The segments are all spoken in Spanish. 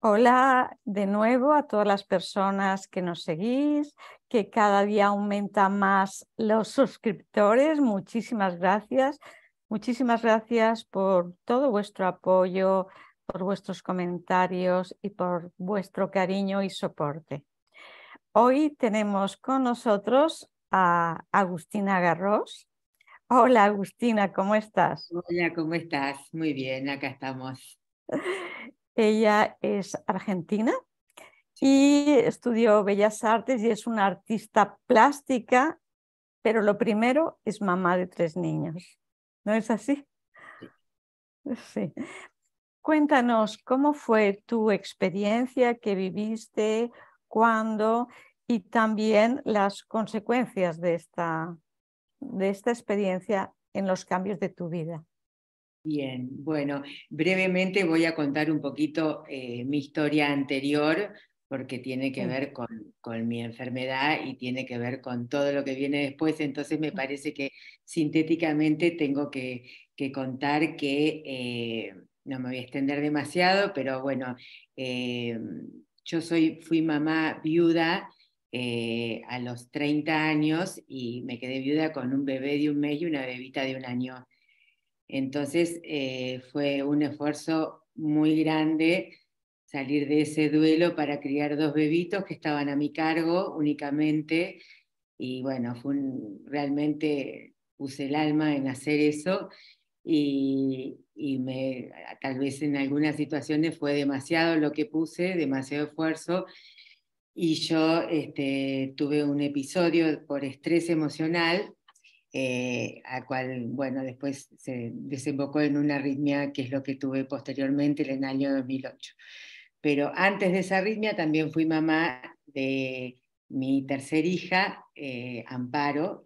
Hola de nuevo a todas las personas que nos seguís, que cada día aumenta más los suscriptores. Muchísimas gracias. Muchísimas gracias por todo vuestro apoyo, por vuestros comentarios y por vuestro cariño y soporte. Hoy tenemos con nosotros a Agustina Garros. Hola Agustina, ¿cómo estás? Hola, ¿cómo estás? Muy bien, acá estamos. Ella es argentina y estudió Bellas Artes y es una artista plástica, pero lo primero es mamá de tres niños. ¿No es así? Sí. Cuéntanos cómo fue tu experiencia que viviste, cuándo y también las consecuencias de esta, de esta experiencia en los cambios de tu vida. Bien, bueno, brevemente voy a contar un poquito eh, mi historia anterior, porque tiene que mm. ver con, mi enfermedad y tiene que ver con todo lo que viene después. Entonces me mm. parece que sintéticamente tengo que, contar que, eh, no me voy a extender demasiado, pero bueno, eh, yo soy, fui mamá viuda a los 30 años y me quedé viuda con un bebé de un mes y una bebita de un año entonces eh, fue un esfuerzo muy grande salir de ese duelo para criar dos bebitos que estaban a mi cargo únicamente. Y bueno, fue realmente puse el alma en hacer eso y, me, tal vez en algunas situaciones fue demasiado lo que puse, demasiado esfuerzo. Y yo este, tuve un episodio por estrés emocional eh, a cual, bueno, después se desembocó en una arritmia que es lo que tuve posteriormente en el año 2008. Pero antes de esa arritmia también fui mamá de mi tercer hija, eh, Amparo.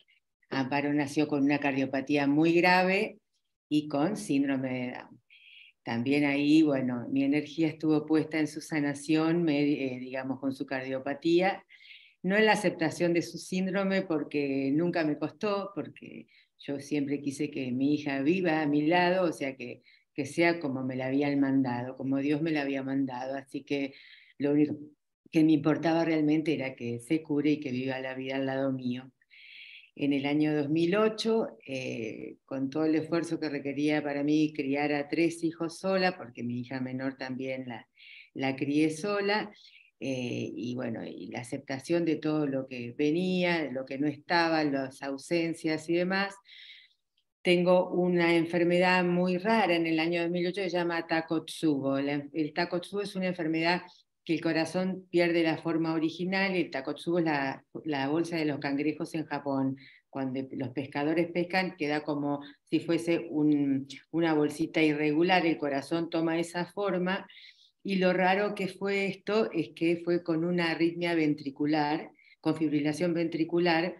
Amparo nació con una cardiopatía muy grave y con síndrome de Down. También ahí, bueno, mi energía estuvo puesta en su sanación, eh, digamos, con su cardiopatía no en la aceptación de su síndrome porque nunca me costó, porque yo siempre quise que mi hija viva a mi lado, o sea, que, sea como me la habían mandado, como Dios me la había mandado, así que lo único que me importaba realmente era que se cure y que viva la vida al lado mío. En el año 2008, eh, con todo el esfuerzo que requería para mí criar a tres hijos sola, porque mi hija menor también la, la crié sola, eh, y bueno, la aceptación de todo lo que venía, de lo que no estaba, las ausencias y demás. Tengo una enfermedad muy rara en el año 2008 que se llama Takotsubo. el Takotsubo es una enfermedad que el corazón pierde la forma original el Takotsubo es la, la bolsa de los cangrejos en Japón, cuando los pescadores pescan, queda como si fuese una bolsita irregular, el corazón toma esa forma y lo raro que fue esto es que fue con una arritmia ventricular, con fibrilación ventricular,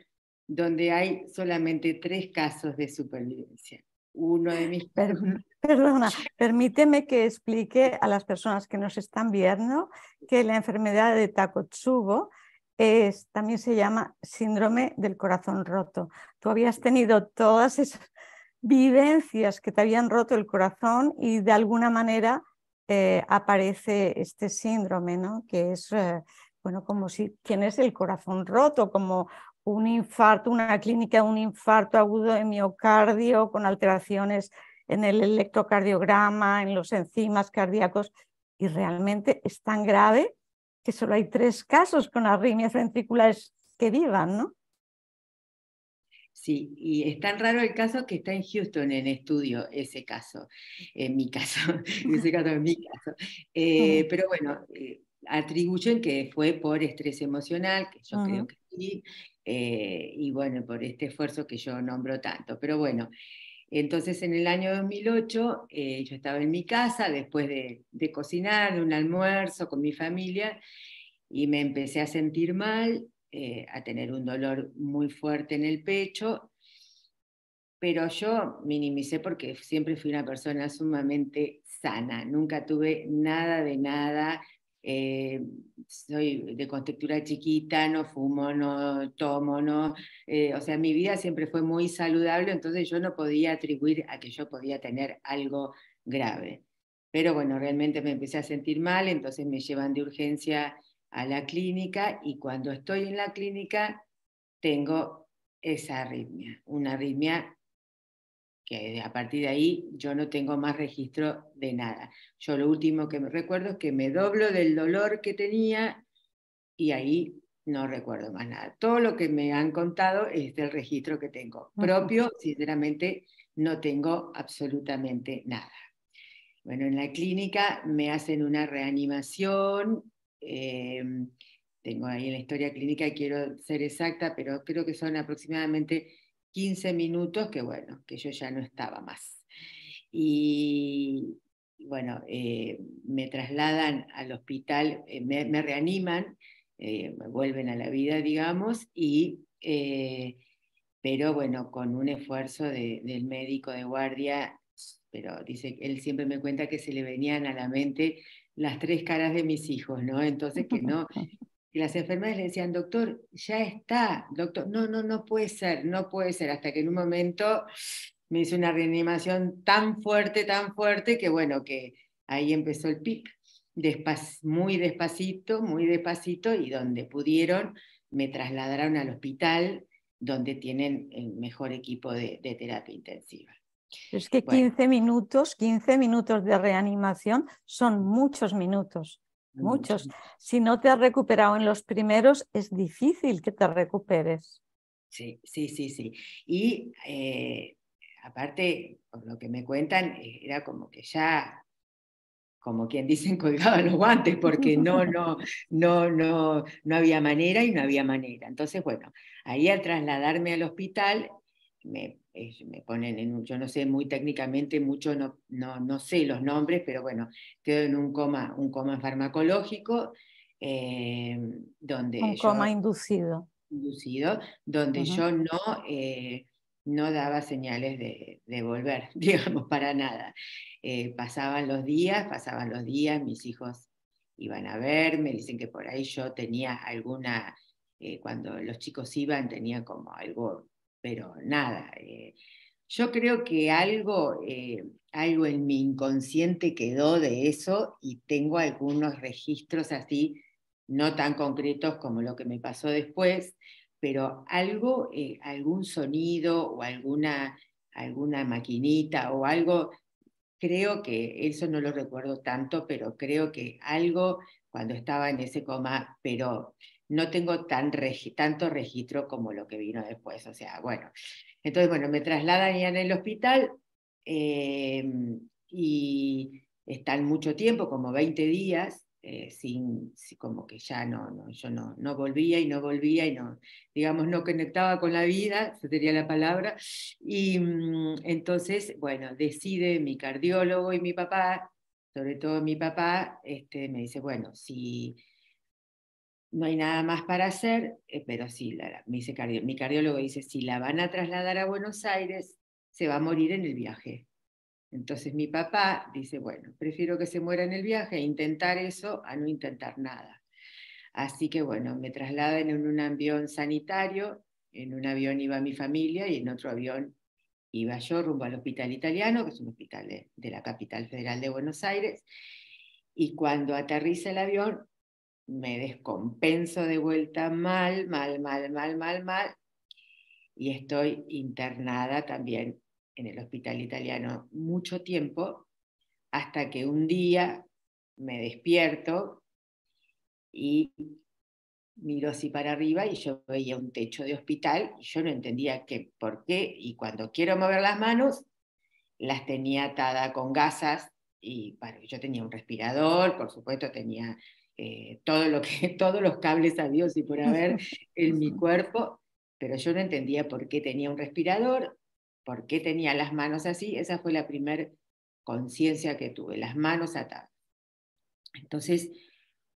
donde hay solamente tres casos de supervivencia. Uno de mis... perdona, permíteme que explique a las personas que nos están viendo que la enfermedad de Takotsubo es, también se llama síndrome del corazón roto. Tú habías tenido todas esas vivencias que te habían roto el corazón y de alguna manera eh, aparece este síndrome, ¿no? que es eh, bueno, como si tienes el corazón roto, como un infarto, una clínica, un infarto agudo de miocardio con alteraciones en el electrocardiograma, en los enzimas cardíacos, y realmente es tan grave que solo hay tres casos con arritmias ventriculares que vivan, ¿no? Sí, y es tan raro el caso que está en Houston en estudio ese caso, en mi caso, ese caso mi caso. Eh, pero bueno, eh, atribuyen que fue por estrés emocional, que yo creo que sí, eh, y bueno, por este esfuerzo que yo nombro tanto. Pero bueno, entonces en el año 2008 yo estaba en mi casa después de, de cocinar, de un almuerzo con mi familia, y me empecé a sentir mal eh, a tener un dolor muy fuerte en el pecho, pero yo minimicé porque siempre fui una persona sumamente sana, nunca tuve nada de nada, eh, soy de contextura chiquita, no fumo, no tomo, no, eh, o sea, mi vida siempre fue muy saludable, entonces yo no podía atribuir a que yo podía tener algo grave. Pero bueno, realmente me empecé a sentir mal, entonces me llevan de urgencia a la clínica y cuando estoy en la clínica tengo esa arritmia, una arritmia que a partir de ahí yo no tengo más registro de nada. Yo lo último que me recuerdo es que me doblo del dolor que tenía y ahí no recuerdo más nada. Todo lo que me han contado es del registro que tengo. Propio, sinceramente, no tengo absolutamente nada. Bueno, en la clínica me hacen una reanimación Em, tengo ahí en la historia clínica, quiero ser exacta, pero creo que son aproximadamente 15 minutos que bueno, que yo ya no estaba más. Y bueno, eh, me trasladan al hospital, eh, me, reaniman, eh, me vuelven a la vida, digamos, y, pero bueno, con un esfuerzo del médico de guardia, pero dice, él siempre me cuenta que se le venían a la mente las tres caras de mis hijos, ¿no? Entonces que no. Y las enfermeras le decían, doctor, ya está, doctor, no, no, no puede ser, no puede ser, hasta que en un momento me hizo una reanimación tan fuerte, tan fuerte, que bueno, que ahí empezó el PIC, muy despacito, muy despacito, y donde pudieron, me trasladaron al hospital, donde tienen el mejor equipo de terapia intensiva. Es que 15 minutos, 15 minutos de reanimación son muchos minutos, muchos. Si no te has recuperado en los primeros, es difícil que te recuperes. Sí, sí, sí, sí. Y eh, aparte, por lo que me cuentan, eh, era como que ya como quien dicen, colgaban los guantes porque no, no, no, no, no había manera y no había manera. Entonces, bueno, ahí al trasladarme al hospital me me ponen en un, yo no sé muy técnicamente, mucho no, no, no, sé los nombres, pero bueno, quedo en un coma, un coma farmacológico, eh, donde... Un coma inducido. Inducido, donde yo no, eh, no daba señales de, de, volver, digamos, para nada. Eh, pasaban los días, pasaban los días, mis hijos iban a verme, dicen que por ahí yo tenía alguna... cuando los chicos iban tenía como algo pero nada. Eh, yo creo que algo, eh, algo en mi inconsciente quedó de eso y tengo algunos registros así, no tan concretos como lo que me pasó después, pero algo, eh, algún sonido o alguna, alguna maquinita o algo, creo que, eso no lo recuerdo tanto, pero creo que algo cuando estaba en ese coma, pero no tengo tan tanto registro como lo que vino después. O sea, bueno. Entonces, bueno, me trasladan ya en el hospital em, y están mucho tiempo, como 20 días, eh, sin, como que ya no, no yo no, no, volvía y no volvía y no, digamos, no conectaba con la vida, sería la palabra. Y mm, entonces, bueno, decide mi cardiólogo y mi papá, sobre todo mi papá, este, me dice, bueno, si no hay nada más para hacer, eh, pero sí, mi cardiólogo dice, si la van a trasladar a Buenos Aires, se va a morir en el viaje. Entonces mi papá dice, bueno, prefiero que se muera en el viaje, intentar eso a no intentar nada. Así que bueno, me trasladan en un avión sanitario, en un avión iba mi familia y en otro avión iba yo rumbo al hospital italiano, que es un hospital de la capital federal de Buenos Aires, y cuando aterriza el avión, me descompenso de vuelta mal, mal, mal, mal, mal, mal, y estoy internada también en el hospital italiano mucho tiempo, hasta que un día me despierto y miro así para arriba y yo veía un techo de hospital y yo no entendía qué, por qué, y cuando quiero mover las manos, las tenía atada con gasas y yo tenía un respirador, por supuesto tenía eh, todo lo que, todos los cables a Dios y por haber en mi cuerpo, pero yo no entendía por qué tenía un respirador, por qué tenía las manos así. Esa fue la primera conciencia que tuve, las manos atadas. Entonces,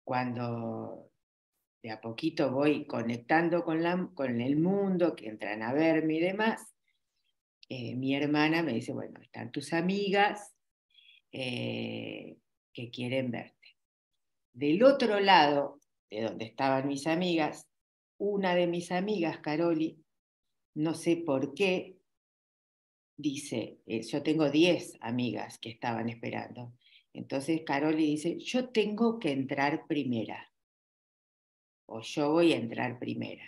cuando de a poquito voy conectando con, la, con el mundo, que entran a verme y demás, eh, mi hermana me dice, bueno, están tus amigas eh, que quieren verte. Del otro lado, de donde estaban mis amigas, una de mis amigas, Caroli, no sé por qué, dice, eh, yo tengo 10 amigas que estaban esperando. Entonces Caroli dice, yo tengo que entrar primera. O yo voy a entrar primera.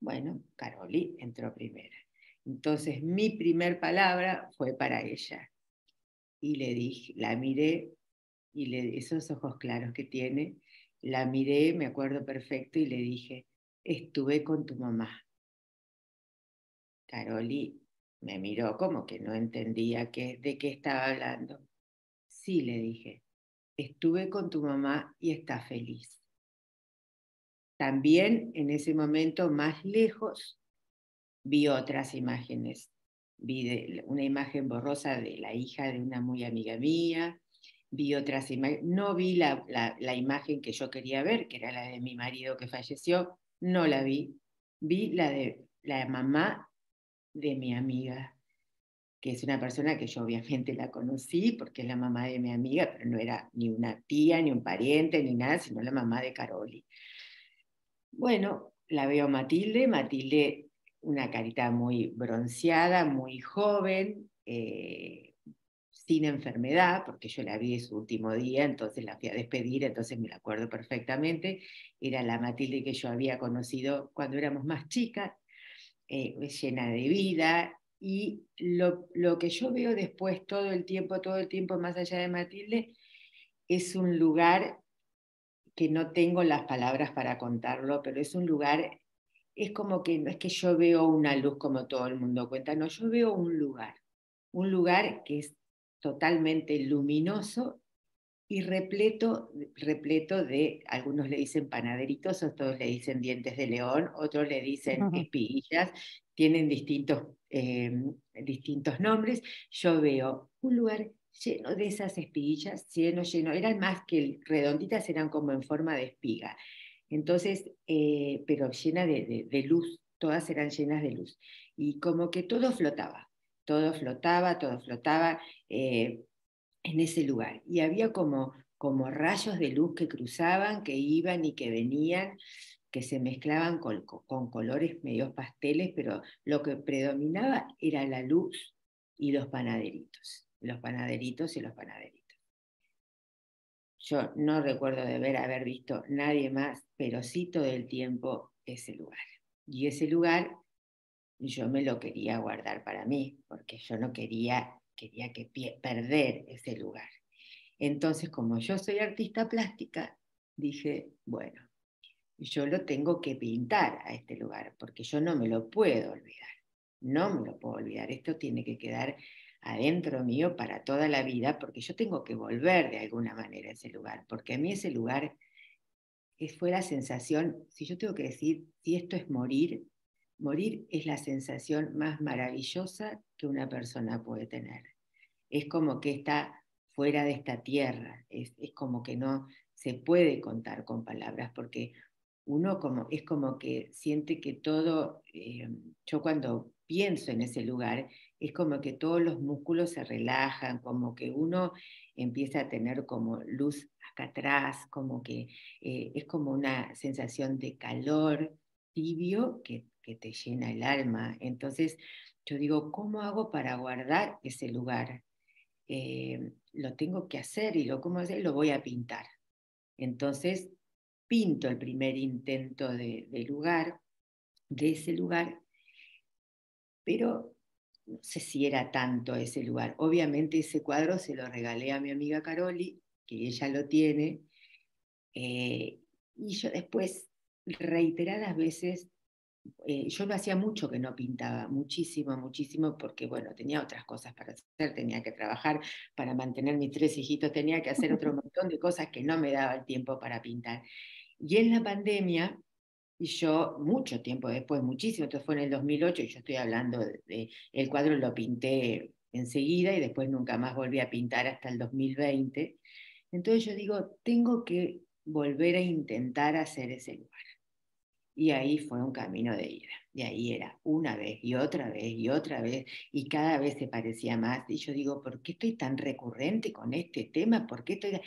Bueno, Caroli entró primera. Entonces mi primer palabra fue para ella. Y le dije, la miré y esos ojos claros que tiene, la miré, me acuerdo perfecto, y le dije, estuve con tu mamá. Caroli me miró como que no entendía de qué estaba hablando. Sí, le dije, estuve con tu mamá y está feliz. También en ese momento más lejos vi otras imágenes. Vi una imagen borrosa de la hija de una muy amiga mía, vi otras imágenes, no vi la, imagen que yo quería ver, que era la de mi marido que falleció, no la vi, vi la de la mamá de mi amiga, que es una persona que yo obviamente la conocí porque es la mamá de mi amiga, pero no era ni una tía, ni un pariente, ni nada, sino la mamá de Caroli. Bueno, la veo Matilde, Matilde una carita muy bronceada, muy joven, eh, sin enfermedad, porque yo la vi ese su último día, entonces la fui a despedir, entonces me la acuerdo perfectamente. Era la Matilde que yo había conocido cuando éramos más chicas, eh, llena de vida. Y lo, lo que yo veo después todo el tiempo, todo el tiempo más allá de Matilde, es un lugar que no tengo las palabras para contarlo, pero es un lugar, es como que no es que yo veo una luz como todo el mundo cuenta, no, yo veo un lugar, un lugar que es totalmente luminoso y repleto, repleto de, algunos le dicen panaderitos, otros le dicen dientes de león, otros le dicen tienen distintos, em, distintos nombres. Yo veo un lugar lleno de esas espiguillas, lleno, lleno, eran más que redonditas, eran como en forma de espiga. Entonces, eh, pero llena de luz, todas eran llenas de luz. Y como que todo flotaba, todo flotaba, todo flotaba eh, en ese lugar. Y había como, como rayos de luz que cruzaban, que iban y que venían, que se mezclaban con, colores medio pasteles, pero lo que predominaba era la luz y los panaderitos, los panaderitos y los panaderitos. Yo no recuerdo de ver, haber visto nadie más, pero sí todo el tiempo ese lugar. Y ese lugar yo me lo quería guardar para mí, porque yo no quería, quería que perder ese lugar. Entonces, como yo soy artista plástica, dije, bueno, yo lo tengo que pintar a este lugar, porque yo no me lo puedo olvidar, no me lo puedo olvidar, esto tiene que quedar adentro mío para toda la vida, porque yo tengo que volver de alguna manera a ese lugar, porque a mí ese lugar fue la sensación, si yo tengo que decir, si esto es morir, Morir es la sensación más maravillosa que una persona puede tener. Es como que está fuera de esta tierra, es, como que no se puede contar con palabras, porque uno como, es como que siente que todo, eh, yo cuando pienso en ese lugar, es como que todos los músculos se relajan, como que uno empieza a tener como luz acá atrás, como que eh, es como una sensación de calor tibio que que te llena el alma. Entonces, yo digo, ¿cómo hago para guardar ese lugar? Eh, lo tengo que hacer y lo, ¿cómo hacer? lo voy a pintar. Entonces, pinto el primer intento de, lugar, de ese lugar, pero no sé si era tanto ese lugar. Obviamente ese cuadro se lo regalé a mi amiga Caroli, que ella lo tiene, eh, y yo después reiteradas veces eh, yo lo hacía mucho que no pintaba, muchísimo, muchísimo, porque bueno, tenía otras cosas para hacer, tenía que trabajar para mantener mis tres hijitos, tenía que hacer otro montón de cosas que no me daba el tiempo para pintar. Y en la pandemia, y yo mucho tiempo después, muchísimo, entonces fue en el 2008, y yo estoy hablando, de, el cuadro lo pinté enseguida y después nunca más volví a pintar hasta el 2020. Entonces yo digo, tengo que volver a intentar hacer ese lugar y ahí fue un camino de ida. Y ahí era una vez y otra vez y otra vez y cada vez se parecía más. Y yo digo, ¿por qué estoy tan recurrente con este tema? ¿Por qué estoy...?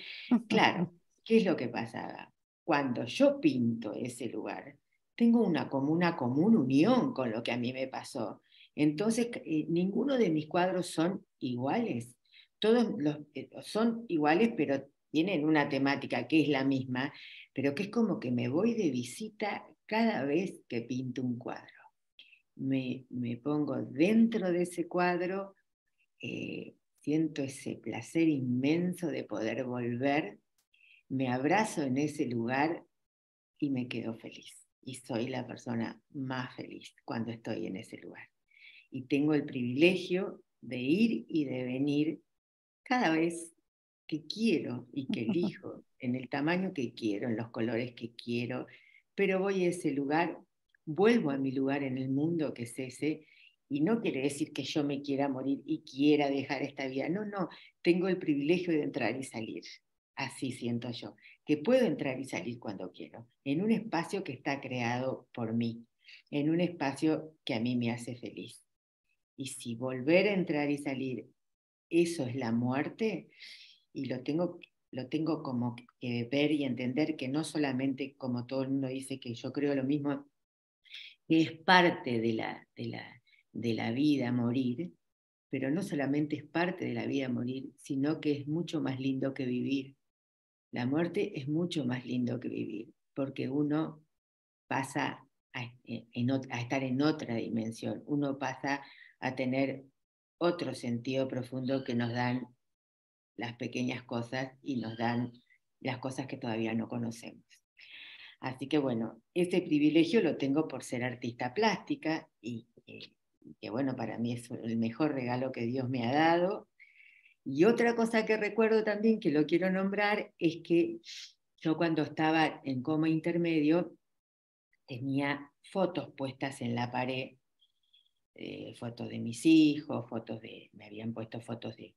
Claro, ¿qué es lo que pasaba? Cuando yo pinto ese lugar, tengo una una común unión con lo que a mí me pasó. Entonces, eh, ninguno de mis cuadros son iguales. Todos los, eh, son iguales, pero tienen una temática que es la misma, pero que es como que me voy de visita cada vez que pinto un cuadro. Me, pongo dentro de ese cuadro, eh, siento ese placer inmenso de poder volver, me abrazo en ese lugar y me quedo feliz. Y soy la persona más feliz cuando estoy en ese lugar. Y tengo el privilegio de ir y de venir cada vez que quiero y que elijo, en el tamaño que quiero, en los colores que quiero, pero voy a ese lugar, vuelvo a mi lugar en el mundo, que es ese, y no quiere decir que yo me quiera morir y quiera dejar esta vida, no, no, tengo el privilegio de entrar y salir, así siento yo, que puedo entrar y salir cuando quiero, en un espacio que está creado por mí, en un espacio que a mí me hace feliz. Y si volver a entrar y salir, eso es la muerte, y lo tengo lo tengo como que ver y entender que no solamente como todo el mundo dice que yo creo lo mismo, que es parte de la, de la, de la vida morir, pero no solamente es parte de la vida morir, sino que es mucho más lindo que vivir. La muerte es mucho más lindo que vivir, porque uno pasa a eh, estar en otra dimensión, uno pasa a tener otro sentido profundo que nos dan las pequeñas cosas y nos dan las cosas que todavía no conocemos. Así que bueno, ese privilegio lo tengo por ser artista plástica y que bueno, para mí es el mejor regalo que Dios me ha dado. Y otra cosa que recuerdo también que lo quiero nombrar es que yo cuando estaba en coma intermedio tenía fotos puestas en la pared, eh, fotos de mis hijos, fotos de, me habían puesto fotos de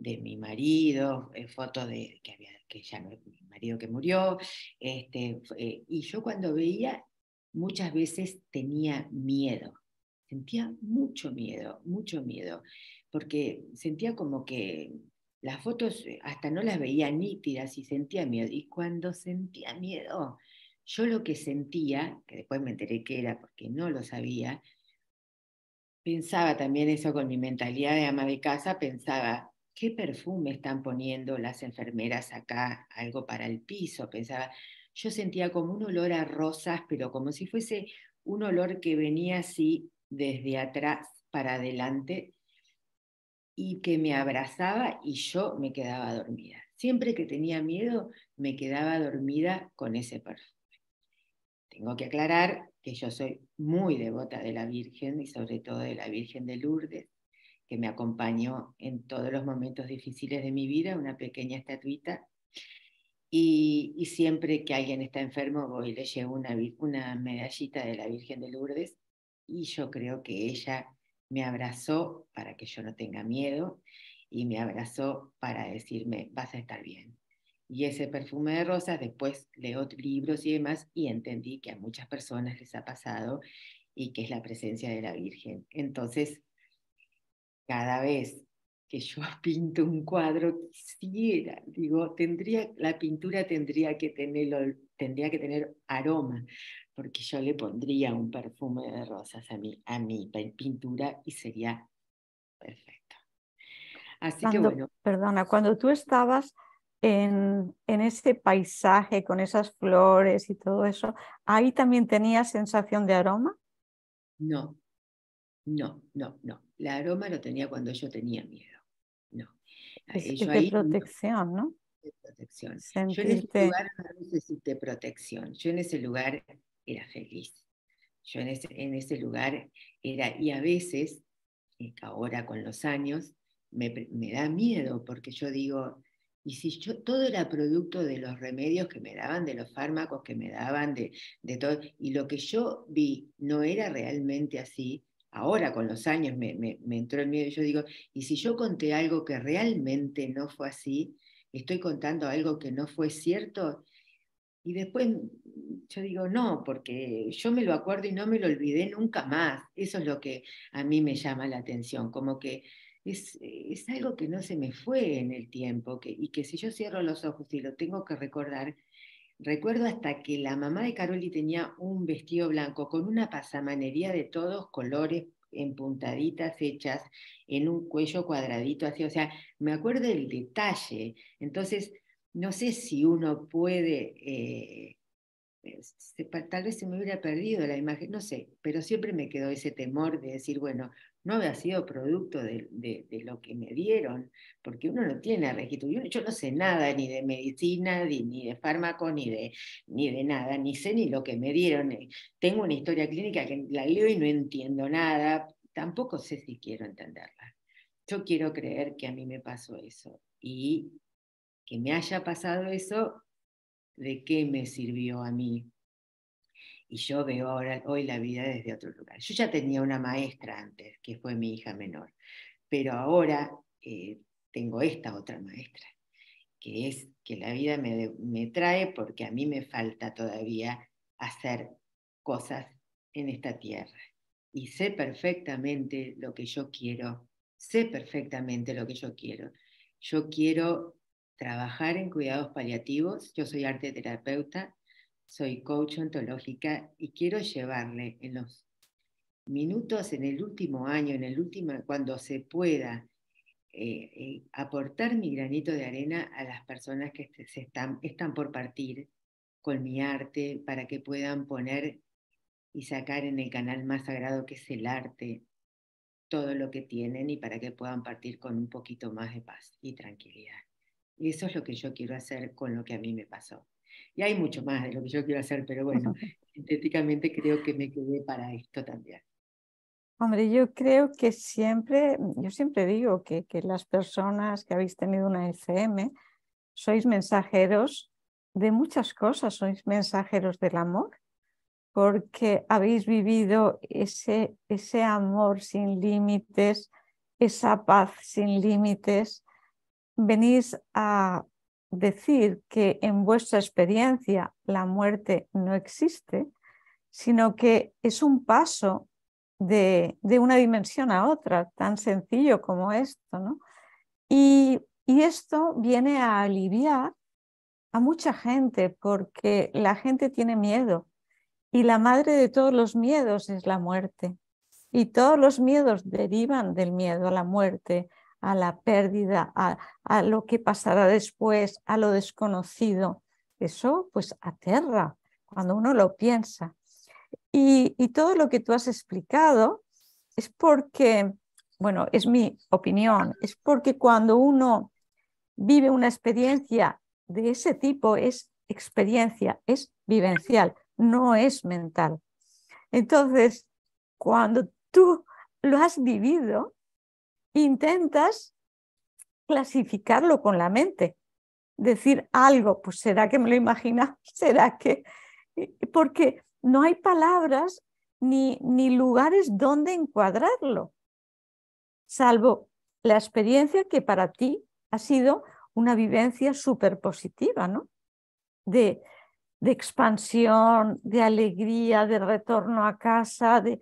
de mi marido, eh, fotos de que, había, que ya mi marido que murió. Este, eh, y yo cuando veía, muchas veces tenía miedo, sentía mucho miedo, mucho miedo, porque sentía como que las fotos eh, hasta no las veía nítidas y sentía miedo. Y cuando sentía miedo, yo lo que sentía, que después me enteré que era porque no lo sabía, pensaba también eso con mi mentalidad de ama de casa, pensaba, ¿qué perfume están poniendo las enfermeras acá? Algo para el piso, pensaba. Yo sentía como un olor a rosas, pero como si fuese un olor que venía así desde atrás para adelante y que me abrazaba y yo me quedaba dormida. Siempre que tenía miedo, me quedaba dormida con ese perfume. Tengo que aclarar que yo soy muy devota de la Virgen y sobre todo de la Virgen de Lourdes que me acompañó en todos los momentos difíciles de mi vida, una pequeña estatuita. Y, siempre que alguien está enfermo, voy y le llevo una, una medallita de la Virgen de Lourdes. Y yo creo que ella me abrazó para que yo no tenga miedo y me abrazó para decirme, vas a estar bien. Y ese perfume de rosas, después leo libros y demás y entendí que a muchas personas les ha pasado y que es la presencia de la Virgen. Entonces, cada vez que yo pinto un cuadro quisiera, digo, tendría, la pintura tendría que, tener, tendría que tener aroma, porque yo le pondría un perfume de rosas a mi, a pintura y sería perfecto. Así que bueno. Perdona, cuando tú estabas en, en ese paisaje con esas flores y todo eso, ¿ahí también tenías sensación de aroma? No, no, no, no. La aroma lo tenía cuando yo tenía miedo. No. Es protección, ¿no? protección. Yo en ese lugar no necesité protección. Yo en ese lugar era feliz. Yo en ese, en ese lugar era, y a veces, eh, ahora con los años, me, da miedo porque yo digo, y si yo todo era producto de los remedios que me daban, de los fármacos que me daban, de todo, y lo que yo vi no era realmente así, ahora con los años me, entró el miedo y yo digo, y si yo conté algo que realmente no fue así, estoy contando algo que no fue cierto, y después mm, yo digo, no, porque yo me lo acuerdo y no me lo olvidé nunca más. Eso es lo que a mí me llama la atención, como que es, es algo que no se me fue en el tiempo que, y que si yo cierro los ojos y lo tengo que recordar, Recuerdo hasta que la mamá de Caroli tenía un vestido blanco con una pasamanería de todos colores, en puntaditas hechas en un cuello cuadradito así. O sea, me acuerdo del detalle. Entonces, no sé si uno puede... Eh, eh, tal vez se me hubiera perdido la imagen, no sé, pero siempre me quedó ese temor de decir, bueno, no había sido producto de, lo que me dieron, porque uno no tiene registro. Yo, yo no sé nada ni de medicina, ni, de fármaco, ni de, ni de nada, ni sé ni lo que me dieron. Eh, tengo una historia clínica que la leo y no entiendo nada, tampoco sé si quiero entenderla. Yo quiero creer que a mí me pasó eso y que me haya pasado eso, ¿de qué me sirvió a mí? y yo veo ahora, hoy la vida desde otro lugar. Yo ya tenía una maestra antes, que fue mi hija menor, pero ahora eh, tengo esta otra maestra, que es que la vida me, me trae porque a mí me falta todavía hacer cosas en esta tierra. Y sé perfectamente lo que yo quiero, sé perfectamente lo que yo quiero. Yo quiero trabajar en cuidados paliativos, yo soy arte terapeuta, soy coach ontológica y quiero llevarle en los minutos, en el último año, en el último, cuando se pueda, eh, eh, aportar mi granito de arena a las personas que se están, están por partir con mi arte para que puedan poner y sacar en el canal más sagrado que es el arte todo lo que tienen y para que puedan partir con un poquito más de paz y tranquilidad. Y eso es lo que yo quiero hacer con lo que a mí me pasó. Y hay mucho más de lo que yo quiero hacer, pero bueno, sintéticamente creo que me quedé para esto también. Hombre, yo creo que siempre, yo siempre digo que, que las personas que habéis tenido una FM e sois mensajeros de muchas cosas, sois mensajeros del amor, porque habéis vivido ese, ese amor sin límites, esa paz sin límites, venís a, decir que en vuestra experiencia la muerte no existe, sino que es un paso de, una dimensión a otra, tan sencillo como esto. ¿no? Y, y esto viene a aliviar a mucha gente porque la gente tiene miedo y la madre de todos los miedos es la muerte. Y todos los miedos derivan del miedo a la muerte, a la pérdida, a, lo que pasará después, a lo desconocido. Eso pues aterra cuando uno lo piensa. y, todo lo que tú has explicado es porque, bueno, es mi opinión, es porque cuando uno vive una experiencia de ese tipo, es experiencia, es vivencial, no es mental. Entonces, cuando tú lo has vivido, intentas clasificarlo con la mente. Decir algo, pues será que me lo imagina, será que... Porque no hay palabras ni, ni lugares donde encuadrarlo, salvo la experiencia que para ti ha sido una vivencia súper positiva, ¿no? De, de, expansión, de alegría, de retorno a casa, de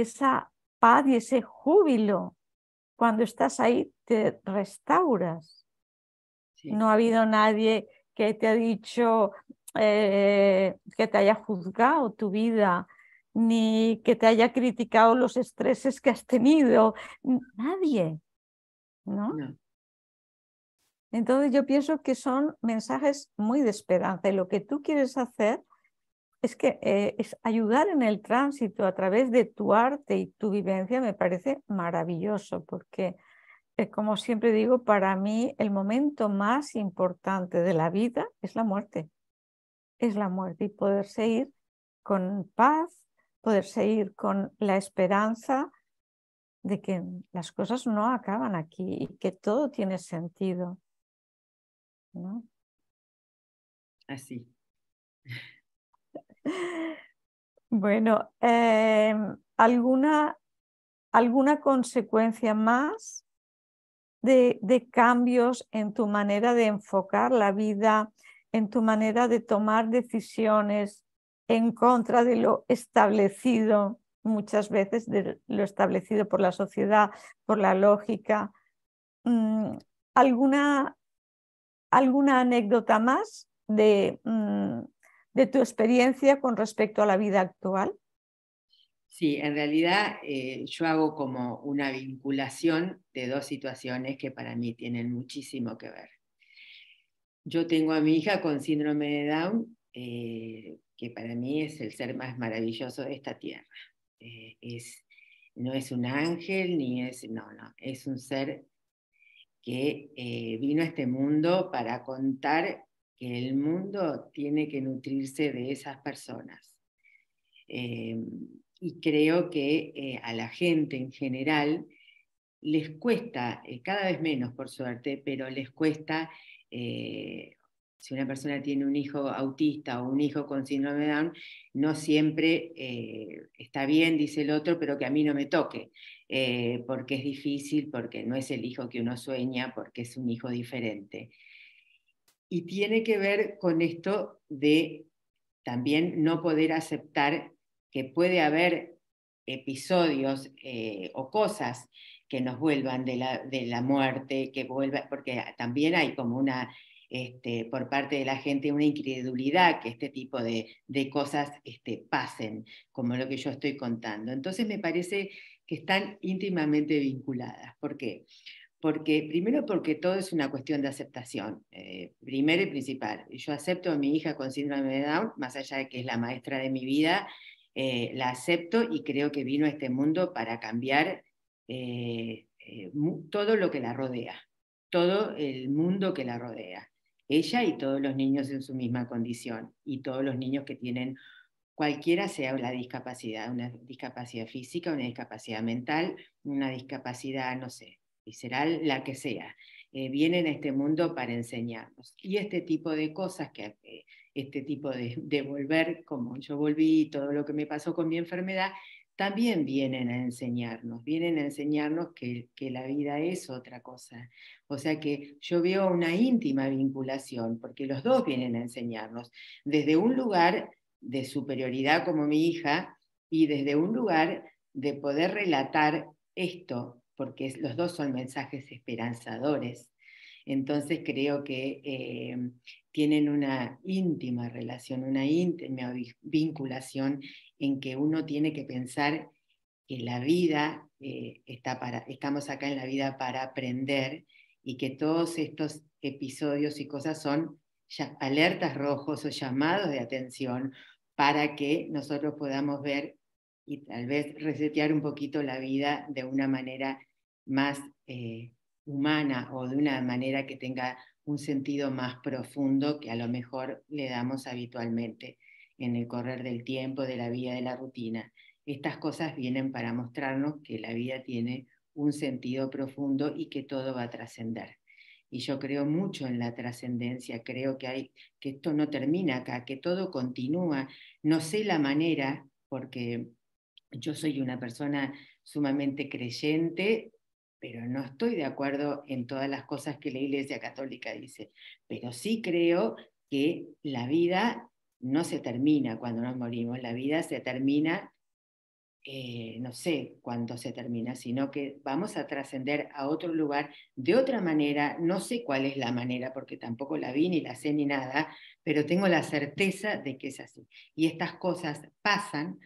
esa paz y ese júbilo cuando estás ahí te restauras. No ha habido nadie que te ha dicho eh, que te haya juzgado tu vida, ni que te haya criticado los estreses que has tenido. Nadie. ¿no? Entonces yo pienso que son mensajes muy de esperanza. Y lo que tú quieres hacer es que eh, es ayudar en el tránsito a través de tu arte y tu vivencia me parece maravilloso porque, como siempre digo, para mí el momento más importante de la vida es la muerte. Es la muerte y poderse ir con paz, poderse ir con la esperanza de que las cosas no acaban aquí y que todo tiene sentido. Así. Bueno, eh, ¿alguna, ¿alguna consecuencia más de, de, cambios en tu manera de enfocar la vida, en tu manera de tomar decisiones en contra de lo establecido, muchas veces de lo establecido por la sociedad, por la lógica? Mm, ¿Alguna, alguna anécdota más de mm, de tu experiencia con respecto a la vida actual? Sí, en realidad eh, yo hago como una vinculación de dos situaciones que para mí tienen muchísimo que ver. Yo tengo a mi hija con síndrome de Down, eh, que para mí es el ser más maravilloso de esta tierra. Eh, es, no es un ángel, ni es, no, no, es un ser que vino a este mundo para contar que el mundo tiene que nutrirse de esas personas. Eh, y creo que eh, a la gente en general les cuesta, eh, cada vez menos por suerte, pero les cuesta, si una persona tiene un hijo autista o un hijo con síndrome de Down, no siempre está bien, dice el otro, pero que a mí no me toque, porque es difícil, porque no es el hijo que uno sueña, porque es un hijo diferente y tiene que ver con esto de también no poder aceptar que puede haber episodios eh, o cosas que nos vuelvan de la, de la muerte, que vuelva, porque también hay como una, este, por parte de la gente, una incredulidad que este tipo de, de cosas este, pasen, como lo que yo estoy contando. Entonces me parece que están íntimamente vinculadas. ¿Por porque primero porque todo es una cuestión de aceptación, eh, primero y principal. Yo acepto a mi hija con síndrome de Down, más allá de que es la maestra de mi vida, eh, la acepto y creo que vino a este mundo para cambiar eh, todo lo que la rodea, todo el mundo que la rodea, ella y todos los niños en su misma condición y todos los niños que tienen cualquiera sea la discapacidad, una discapacidad física, una discapacidad mental, una discapacidad, no sé, y será la que sea, eh, viene este mundo para enseñarnos. Y este tipo de cosas, que, eh, este tipo de, volver, como yo volví, todo lo que me pasó con mi enfermedad, también vienen a enseñarnos, vienen a enseñarnos que, que la vida es otra cosa. O sea que yo veo una íntima vinculación, porque los dos vienen a enseñarnos, desde un lugar de superioridad como mi hija y desde un lugar de poder relatar esto porque los dos son mensajes esperanzadores. Entonces creo que eh, tienen una íntima relación, una íntima vinculación en que uno tiene que pensar que la vida eh, está para, estamos acá en la vida para aprender y que todos estos episodios y cosas son ya alertas rojos o llamados de atención para que nosotros podamos ver y tal vez resetear un poquito la vida de una manera más eh, humana o de una manera que tenga un sentido más profundo que a lo mejor le damos habitualmente en el correr del tiempo, de la vida, de la rutina. Estas cosas vienen para mostrarnos que la vida tiene un sentido profundo y que todo va a trascender. Y yo creo mucho en la trascendencia, creo que, hay, que esto no termina acá, que todo continúa. No sé la manera, porque yo soy una persona sumamente creyente pero no estoy de acuerdo en todas las cosas que la Iglesia Católica dice. Pero sí creo que la vida no se termina cuando nos morimos, la vida se termina, eh, no sé cuándo se termina, sino que vamos a trascender a otro lugar de otra manera, no sé cuál es la manera, porque tampoco la vi ni la sé ni nada, pero tengo la certeza de que es así. Y estas cosas pasan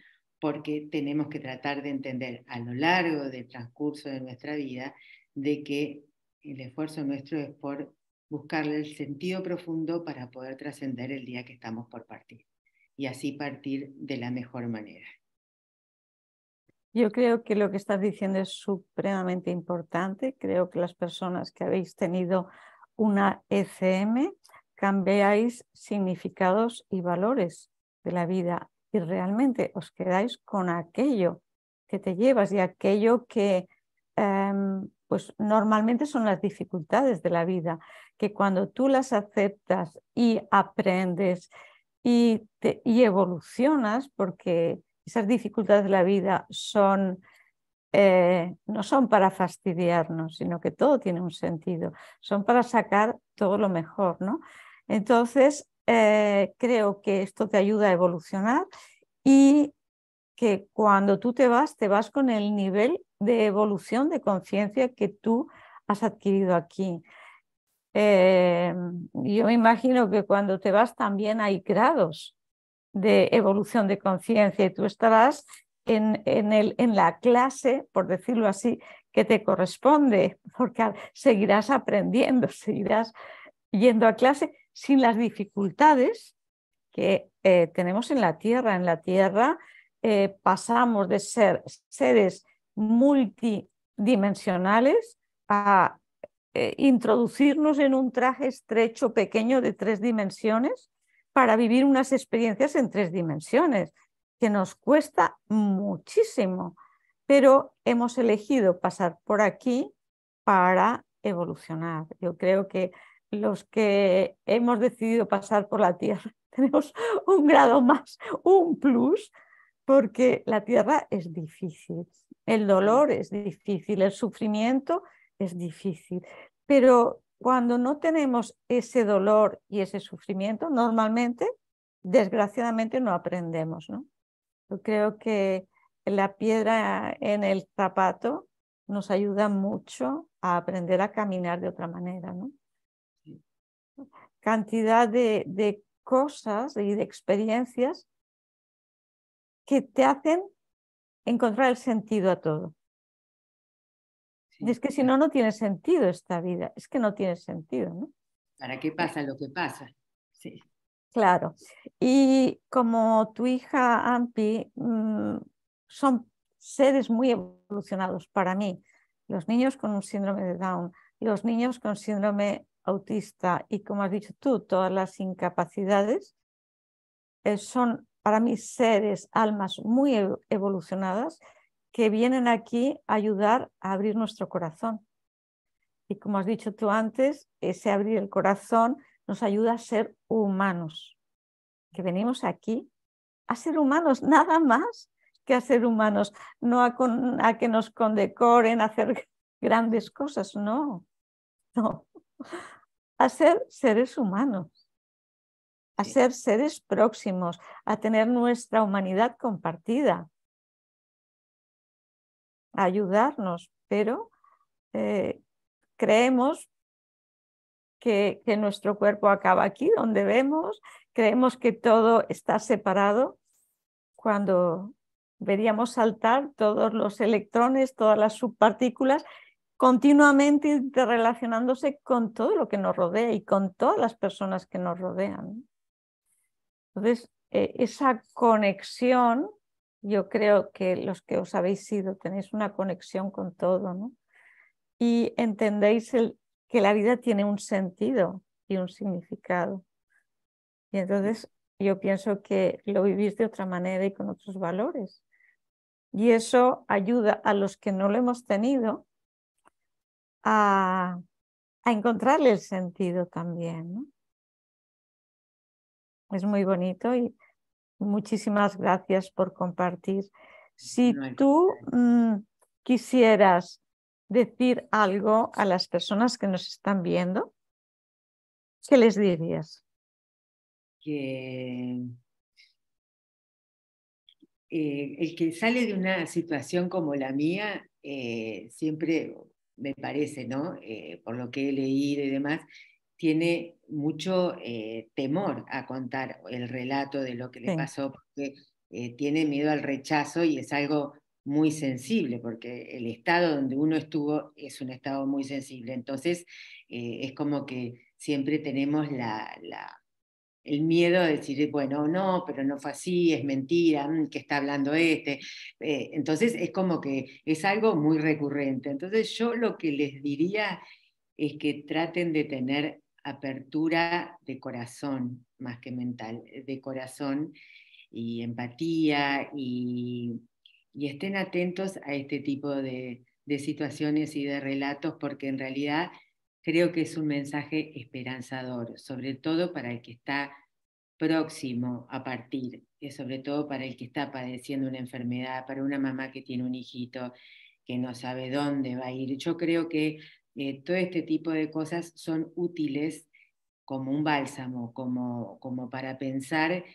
porque tenemos que tratar de entender a lo largo del transcurso de nuestra vida de que el esfuerzo nuestro es por buscarle el sentido profundo para poder trascender el día que estamos por partir y así partir de la mejor manera. Yo creo que lo que estás diciendo es supremamente importante. Creo que las personas que habéis tenido una ECM cambiáis significados y valores de la vida y realmente os quedáis con aquello que te llevas y aquello que em, pues normalmente son las dificultades de la vida, que cuando tú las aceptas y aprendes y, evolucionas, porque esas dificultades de la vida son, eh, no son para fastidiarnos, sino que todo tiene un sentido, son para sacar todo lo mejor, ¿no? Entonces, eh, creo que esto te ayuda a evolucionar y que cuando tú te vas, te vas con el nivel de evolución de conciencia que tú has adquirido aquí. Eh, yo me imagino que cuando te vas también hay grados de evolución de conciencia y tú estarás en, el, en la clase, por decirlo así, que te corresponde, porque seguirás aprendiendo, seguirás yendo a clase sin las dificultades que eh, tenemos en la Tierra. En la Tierra eh, pasamos de ser seres multidimensionales a eh, introducirnos en un traje estrecho, pequeño, de tres dimensiones para vivir unas experiencias en tres dimensiones, que nos cuesta muchísimo, pero hemos elegido pasar por aquí para evolucionar. Yo creo que los que hemos decidido pasar por la Tierra tenemos un grado más, un plus, porque la Tierra es difícil, el dolor es difícil, el sufrimiento es difícil, pero cuando no tenemos ese dolor y ese sufrimiento, normalmente, desgraciadamente, no aprendemos. ¿no? Yo creo que la piedra en el zapato nos ayuda mucho a aprender a caminar de otra manera. ¿no? cantidad de, cosas y de experiencias que te hacen encontrar el sentido a todo. Y es que si no, no tiene sentido esta vida. Es que no tiene sentido, ¿Para qué pasa lo que pasa? Sí. Claro. Y como tu hija Ampi, mm, son seres muy evolucionados para mí. Los niños con un síndrome de Down, los niños con síndrome autista y, como has dicho tú, todas las incapacidades, eh, son para mí seres, almas muy evolucionadas que vienen aquí a ayudar a abrir nuestro corazón. Y como has dicho tú antes, ese abrir el corazón nos ayuda a ser humanos, que venimos aquí a ser humanos, nada más que a ser humanos, no a, que nos condecoren, a hacer grandes cosas, no, no a ser seres humanos, a ser seres próximos, a tener nuestra humanidad compartida, a ayudarnos, pero eh, creemos que nuestro cuerpo acaba aquí, donde vemos, creemos que todo está separado cuando veríamos saltar todos los electrones, todas las subpartículas continuamente interrelacionándose con todo lo que nos rodea y con todas las personas que nos rodean. Entonces, eh, esa conexión, yo creo que los que os habéis ido tenéis una conexión con todo, ¿no? Y entendéis el, que la vida tiene un sentido y un significado. Y entonces yo pienso que lo vivís de otra manera y con otros valores. Y eso ayuda a los que no lo hemos tenido a, encontrarle el sentido también. Es muy bonito y muchísimas gracias por compartir. Si tú mm, quisieras decir algo a las personas que nos están viendo, ¿qué les dirías? Que eh, el que sale de una situación como la mía eh, siempre me parece, ¿no? Eh, por lo que he leído y demás, tiene mucho eh, temor a contar el relato de lo que le pasó, porque eh, tiene miedo al rechazo y es algo muy sensible, porque el estado donde uno estuvo es un estado muy sensible. Entonces, es como que siempre tenemos la el miedo de decir, bueno, no, pero no fue así, es mentira, mm, que está hablando este. Eh, entonces es como que es algo muy recurrente. Entonces yo lo que les diría es que traten de tener apertura de corazón, más que mental, eh, de corazón y empatía y, estén atentos a este tipo de, de situaciones y de relatos porque en realidad creo que es un mensaje esperanzador, sobre todo para el que está próximo a partir, y eh, sobre todo para el que está padeciendo una enfermedad, para una mamá que tiene un hijito que no sabe dónde va a ir. Yo creo que eh, todo este tipo de cosas son útiles como un bálsamo, como, como para pensar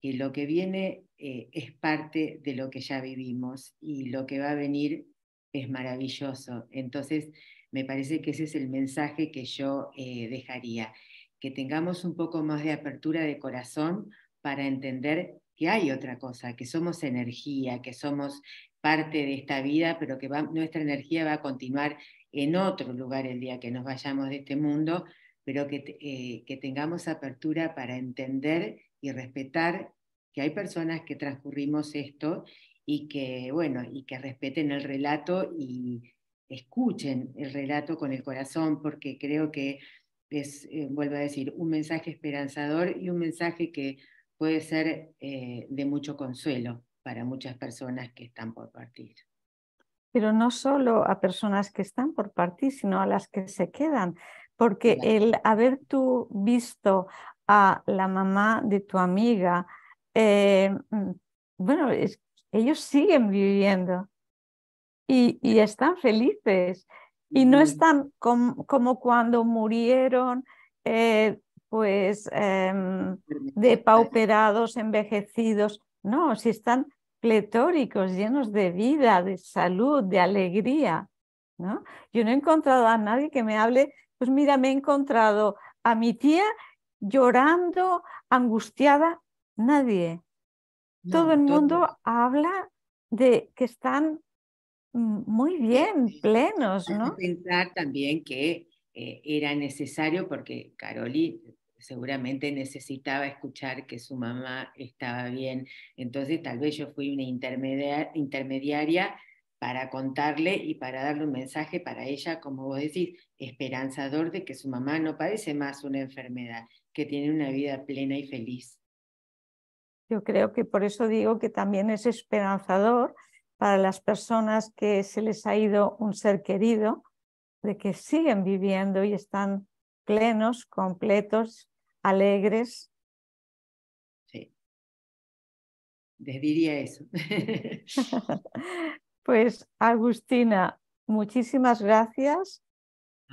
que lo que viene eh, es parte de lo que ya vivimos y lo que va a venir es maravilloso. Entonces, me parece que ese es el mensaje que yo dejaría que tengamos un poco más de apertura de corazón para entender que hay otra cosa, que somos energía, que somos parte de esta vida, pero que nuestra energía va a continuar en otro lugar el día que nos vayamos de este mundo, pero que, eh, que tengamos apertura para entender y respetar que hay personas que transcurrimos esto y que, bueno, y que respeten el relato y escuchen el relato con el corazón, porque creo que es, eh, vuelvo a decir, un mensaje esperanzador y un mensaje que puede ser eh, de mucho consuelo para muchas personas que están por partir. Pero no solo a personas que están por partir, sino a las que se quedan, porque el haber tú visto a la mamá de tu amiga, eh, mm, bueno, ellos siguen viviendo y, y están felices y no están como cuando murieron, eh, pues, em, depauperados, envejecidos. No, si están pletóricos, llenos de vida, de salud, de alegría. ¿no? Yo no he encontrado a nadie que me hable, pues mira, me he encontrado a mi tía llorando, angustiada, nadie. Todo el mundo habla de que están muy eh, bien, plenos, ¿no? Pensar también que eh, era necesario, porque Caroli seguramente necesitaba escuchar que su mamá estaba bien, entonces tal vez yo fui una intermediaria para contarle y para darle un mensaje para ella, como vos decís, esperanzador de que su mamá no padece más una enfermedad, que tiene una vida plena y feliz. Yo creo que por eso digo que también es esperanzador, para las personas que se les ha ido un ser querido, de que siguen viviendo y están plenos, completos, alegres. Sí, les diría eso. pues Agustina, muchísimas gracias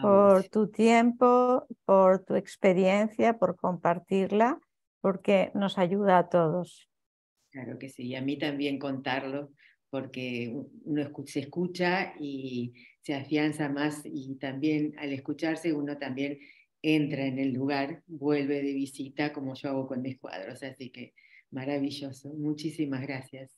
por tu tiempo, por tu experiencia, por compartirla, porque nos ayuda a todos. Claro que sí, y a mí también contarlo, porque uno se escucha y se afianza más y también al escucharse uno también entra en el lugar, vuelve de visita como yo hago con mis cuadros, así que maravilloso. Muchísimas gracias.